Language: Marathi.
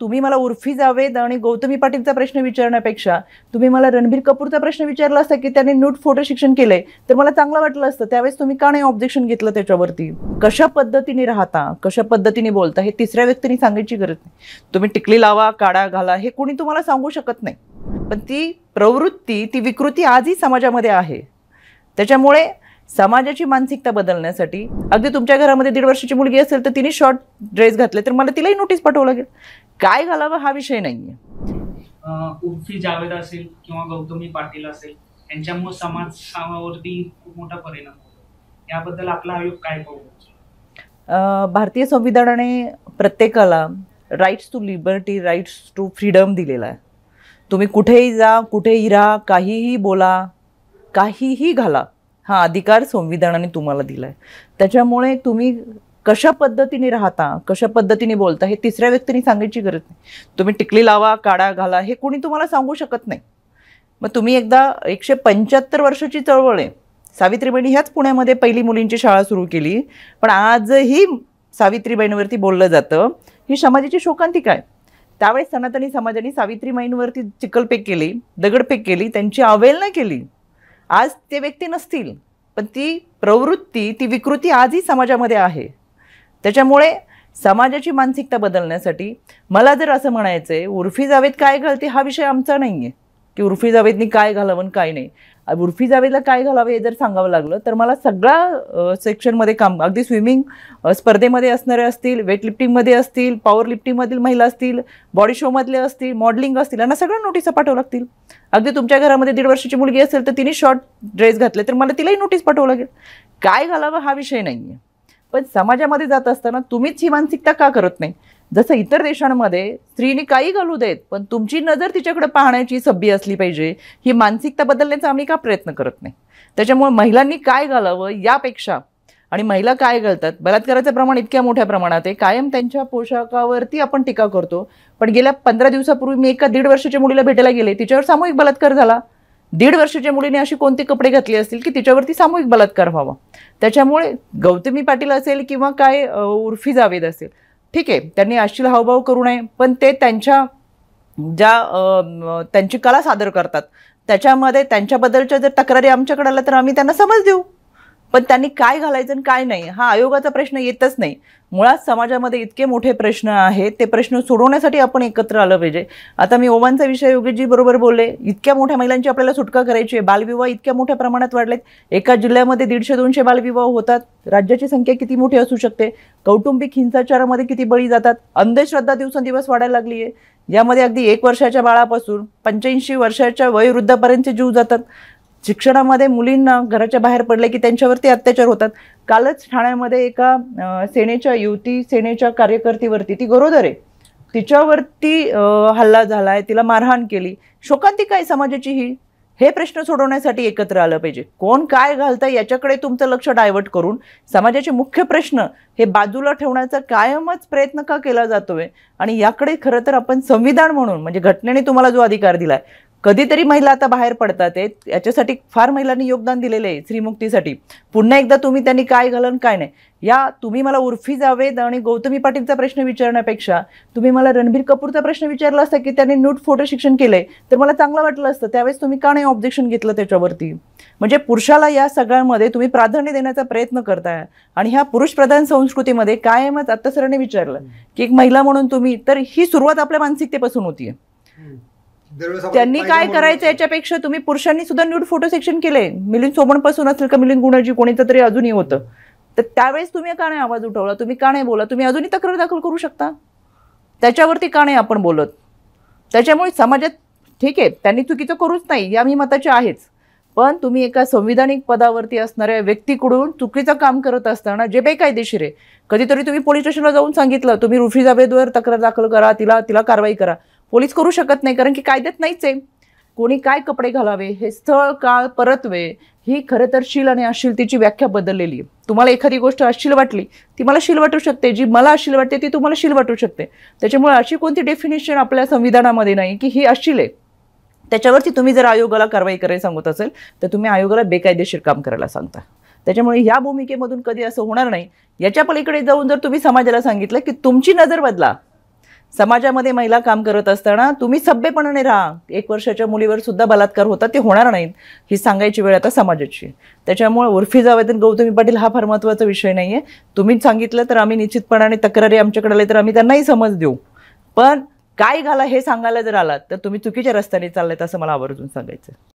तुम्ही मला उर्फी जावेद आणि गौतमी पाटीलचा प्रश्न विचारण्यापेक्षा तुम्ही मला रणबीर कपूरचा प्रश्न विचारला असता की त्याने नूट फोटो शिक्षण केलंय तर मला चांगलं वाटलं असतं त्यावेळेस तुम्ही का नाही ऑब्जेक्शन घेतलं त्याच्यावरती कशा पद्धतीने राहता कशा पद्धतीने बोलता हे तिसऱ्या व्यक्तीने सांगायची गरज नाही तुम्ही टिकली लावा काढा घाला हे कोणी तुम्हाला सांगू शकत नाही पण ती प्रवृत्ती ती विकृती आजही समाजामध्ये आहे त्याच्यामुळे समाजाची मानसिकता बदलण्यासाठी अगदी तुमच्या घरामध्ये दीड वर्षाची मुलगी असेल तर तिने शॉर्ट ड्रेस घातले तर मला तिलाही नोटीस पाठवावं लागेल काय घालावं हा विषय नाहीये उर्फी जावेद असेल किंवा गौतमी पाटील असेल यांच्यामुळे खूप मोठा परिणाम याबद्दल आपला आयोग काय पाहू भारतीय संविधानाने प्रत्येकाला rights to liberty rights to freedom दिलेला आहे तुम्ही कुठेही जा कुठेही राहा काहीही बोला काहीही घाला हा अधिकार संविधानाने तुम्हाला दिला आहे त्याच्यामुळे तुम्ही कशा पद्धतीने राहता कशा पद्धतीने बोलता हे तिसऱ्या व्यक्तीने सांगायची गरज नाही तुम्ही टिकली लावा काढा घाला हे कोणी तुम्हाला सांगू शकत नाही मग तुम्ही एकदा एकशे पंच्याहत्तर वर्षाची चळवळ आहे सावित्रीबाईंनी ह्याच पुण्यामध्ये पहिली मुलींची शाळा सुरू केली पण आजही सावित्रीबाईंवरती बोललं जातं ही समाजाची शोकांती काय त्यावेळेस सनातनी समाजाने सावित्रीबाईंवरती चिकलपेक केली दगडपेक केली त्यांची अवहेलना केली आज ते व्यक्ती नसतील पण ती प्रवृत्ती ती विकृती आजही समाजामध्ये आहे त्याच्यामुळे समाजाची मानसिकता बदलण्यासाठी मला जर असं म्हणायचं आहे उर्फी जावेद काय घालते हा विषय आमचा नाही आहे की उर्फी जावेदनी काय घालावं काय नाही उर्फी जावेदला काय घालावं हे जर सांगावं लागलं तर मला सगळ्या सेक्शनमध्ये काम अगदी स्विमिंग स्पर्धेमध्ये असणारे असतील लिफ्टिंगमध्ये असतील पॉवर लिफ्टिंगमधील महिला असतील बॉडी शोमधले असतील मॉडलिंग असतील यांना सगळ्या नोटिसा पाठवावं लागतील अगदी तुमच्या घरामध्ये दीड वर्षाची मुलगी असेल तर तिने शॉर्ट ड्रेस घातले तर मला तिलाही नोटीस पाठवावं लागेल काय घालावं हा विषय नाही आहे पण समाजामध्ये जात असताना तुम्हीच ही मानसिकता का करत नाही जसं इतर देशांमध्ये स्त्रीने काही घालू देत पण तुमची नजर तिच्याकडे पाहण्याची सभ्य असली पाहिजे ही मानसिकता बदलण्याचा आम्ही का प्रयत्न करत नाही त्याच्यामुळे महिलांनी काय घालावं यापेक्षा आणि महिला काय घालतात बलात्काराचं प्रमाण इतक्या मोठ्या प्रमाणात आहे कायम त्यांच्या पोशाखावरती आपण टीका करतो पण गेल्या पंधरा दिवसापूर्वी मी एका दीड वर्षाच्या मुलीला भेटायला गेले तिच्यावर सामूहिक बलात्कार झाला दीड वर्षाच्या मुलीने अशी कोणते कपडे घातले असतील की तिच्यावरती सामूहिक बलात्कार व्हावा त्याच्यामुळे गौतमी पाटील असेल किंवा काय उर्फी जावेद असेल ठीक आहे त्यांनी अश्लील हावभाव करू नये पण ते त्यांच्या ज्या त्यांची कला सादर करतात त्याच्यामध्ये त्यांच्याबद्दलच्या जर तक्रारी आमच्याकडे आल्या तर आम्ही त्यांना समज देऊ पण त्यांनी काय घालायचं आणि काय नाही हा आयोगाचा प्रश्न येतच नाही मुळात समाजामध्ये इतके मोठे प्रश्न आहेत ते प्रश्न सोडवण्यासाठी आपण एकत्र आलं पाहिजे आता मी ओवांचा विषय योगीजी बरोबर बोलले इतक्या मोठ्या महिलांची आपल्याला सुटका करायची आहे बालविवाह इतक्या मोठ्या प्रमाणात वाढलेत एका जिल्ह्यामध्ये दीडशे दोनशे बालविवाह होतात राज्याची संख्या किती मोठी असू शकते कौटुंबिक हिंसाचारामध्ये किती बळी जातात अंधश्रद्धा दिवसेंदिवस वाढायला लागली आहे यामध्ये अगदी एक वर्षाच्या बाळापासून पंच्याऐंशी वर्षाच्या वयोवृद्धापर्यंतचे जीव जातात शिक्षणामध्ये मुलींना घराच्या बाहेर पडले की त्यांच्यावरती अत्याचार होतात कालच ठाण्यामध्ये एका सेनेच्या युवती सेनेच्या कार्यकर्तीवरती ती गरोदर आहे तिच्यावरती हल्ला झालाय तिला मारहाण केली शोकांती काय समाजाची ही हे प्रश्न सोडवण्यासाठी एकत्र आलं पाहिजे कोण काय घालतं याच्याकडे तुमचं लक्ष डायव्हर्ट करून समाजाचे मुख्य प्रश्न हे बाजूला ठेवण्याचा कायमच प्रयत्न का केला जातोय आणि याकडे खरं तर आपण संविधान म्हणून म्हणजे घटनेने तुम्हाला जो अधिकार दिलाय कधीतरी महिला आता बाहेर पडतात आहेत याच्यासाठी फार महिलांनी योगदान दिलेलं आहे श्रीमुक्तीसाठी पुन्हा एकदा तुम्ही त्यांनी काय घालून काय नाही या तुम्ही मला उर्फी जावेद आणि गौतमी पाटीलचा प्रश्न विचारण्यापेक्षा तुम्ही मला रणबीर कपूरचा प्रश्न विचारला असता की त्यांनी नूट फोटो शिक्षण केलंय तर मला चांगलं वाटलं असतं त्यावेळेस तुम्ही का नाही ऑब्जेक्शन घेतलं त्याच्यावरती म्हणजे पुरुषाला या सगळ्यामध्ये तुम्ही प्राधान्य देण्याचा प्रयत्न करताय आणि ह्या पुरुषप्रधान संस्कृतीमध्ये कायमच आत्ता सरांनी विचारलं की एक महिला म्हणून तुम्ही तर ही सुरुवात आपल्या मानसिकतेपासून होतीये त्यांनी काय करायचं याच्यापेक्षा तुम्ही पुरुषांनी सुद्धा न्यूड फोटो सेक्शन केले मिलिंद पासून असेल का मिलिंद गुणाजी कोणीचं तरी अजूनही होतं तर त्यावेळेस तुम्ही का नाही आवाज उठवला तुम्ही का नाही बोला तुम्ही अजूनही तक्रार दाखल करू शकता त्याच्यावरती का नाही आपण बोलत त्याच्यामुळे समाजात ठीक आहे त्यांनी चुकीचं करूच नाही या मी मताच्या आहेच पण तुम्ही एका संविधानिक पदावरती असणाऱ्या व्यक्तीकडून चुकीचं काम करत असताना जे बेकायदेशीर आहे कधीतरी तुम्ही पोलीस स्टेशनला जाऊन सांगितलं तुम्ही रुफी जावेदवर तक्रार दाखल करा तिला तिला कारवाई करा पोलीस करू शकत नाही कारण की कायद्यात नाहीच आहे कोणी काय कपडे घालावे हे स्थळ काळ परतवे ही खरं तर शील आणि अशीलतेची व्याख्या बदललेली आहे तुम्हाला एखादी गोष्ट अशील वाटली ती मला शील वाटू शकते जी मला अशील वाटते ती तुम्हाला शील वाटू शकते त्याच्यामुळे अशी कोणती डेफिनेशन आपल्या संविधानामध्ये नाही की ही अशील आहे त्याच्यावरती तुम्ही जर आयोगाला कारवाई करायला सांगत असेल तर तुम्ही आयोगाला बेकायदेशीर काम करायला सांगता त्याच्यामुळे ह्या भूमिकेमधून कधी असं होणार नाही याच्या पलीकडे जाऊन जर तुम्ही समाजाला सांगितलं की तुमची नजर बदला समाजामध्ये महिला काम करत असताना तुम्ही सभ्यपणाने राहा एक वर्षाच्या मुलीवर सुद्धा बलात्कार होता ते होणार नाहीत ही सांगायची वेळ आता समाजाची त्याच्यामुळे उर्फी जावेदन गौतमी पाटील हा फार महत्वाचा विषय नाहीये तुम्हीच तुम्ही सांगितलं तर आम्ही निश्चितपणाने तक्रारी आमच्याकडे आली तर आम्ही त्यांनाही समज देऊ पण काय घाला हे सांगायला जर आलात तर तुम्ही चुकीच्या रस्त्याने चाललात असं मला आवर्जून सांगायचं